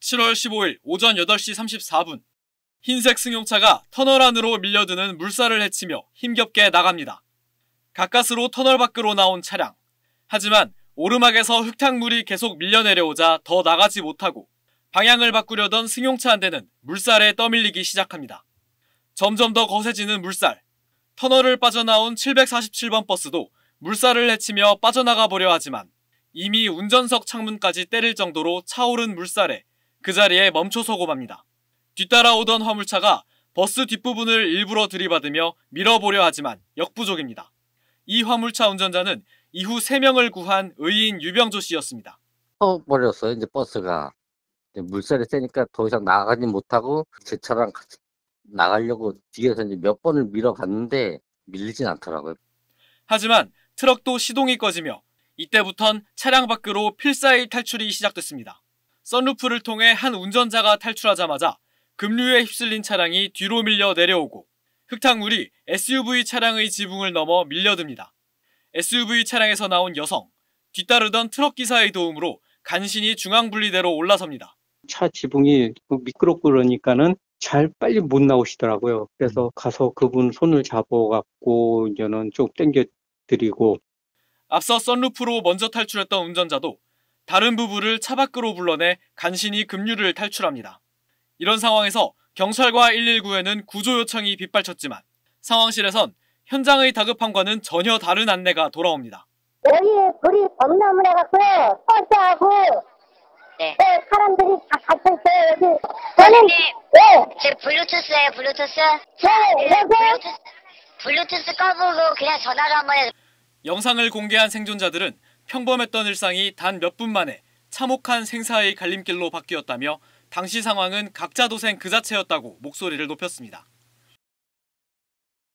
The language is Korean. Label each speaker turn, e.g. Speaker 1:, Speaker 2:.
Speaker 1: 7월 15일 오전 8시 34분 흰색 승용차가 터널 안으로 밀려드는 물살을 헤치며 힘겹게 나갑니다. 가까스로 터널 밖으로 나온 차량. 하지만 오르막에서 흙탕물이 계속 밀려내려오자 더 나가지 못하고 방향을 바꾸려던 승용차 한 대는 물살에 떠밀리기 시작합니다. 점점 더 거세지는 물살. 터널을 빠져나온 747번 버스도 물살을 헤치며 빠져나가 보려 하지만 이미 운전석 창문까지 때릴 정도로 차오른 물살에 그 자리에 멈춰서고 맙니다. 뒤따라오던 화물차가 버스 뒷부분을 일부러 들이받으며 밀어보려 하지만 역부족입니다. 이 화물차 운전자는 이후 3명을 구한 의인 유병조 씨였습니다. 터버렸어요. 이제 버스가 이제 물살이 세니까 더 이상 나가지 못하고 제 차랑 같이 나가려고 뒤에서 이제 몇 번을 밀어갔는데 밀리진 않더라고요. 하지만 트럭도 시동이 꺼지며 이때부턴 차량 밖으로 필사의 탈출이 시작됐습니다. 선루프를 통해 한 운전자가 탈출하자마자 급류에 휩쓸린 차량이 뒤로 밀려 내려오고 흙탕물이 SUV 차량의 지붕을 넘어 밀려듭니다. SUV 차량에서 나온 여성, 뒤따르던 트럭 기사의 도움으로 간신히 중앙분리대로 올라섭니다. 차 지붕이 미끄럽고 그러니까는 잘 빨리 못 나오시더라고요. 그래서 음. 가서 그분 손을 잡아갖고 이제는 쭉땡겨드리고 앞서 선루프로 먼저 탈출했던 운전자도 다른 부부를 차 밖으로 불러내 간신히 급류를 탈출합니다. 이런 상황에서 경찰과 119에는 구조 요청이 빗발쳤지만 상황실에선 현장의 다급함과는 전혀 다른 안내가 돌아옵니다. 여기 불이 범람을 해갖고요. 버스하고 네. 네, 사람들이 다 갇혀있어요. 여기. 저는 네. 제 블루투스예요. 블루투스. 저 네, 블루투스. 블루투스 꺼보고 그냥 전화로 한번 해. 영상을 공개한 생존자들은 평범했던 일상이 단 몇 분 만에 참혹한 생사의 갈림길로 바뀌었다며 당시 상황은 각자 도생 그 자체였다고 목소리를 높였습니다.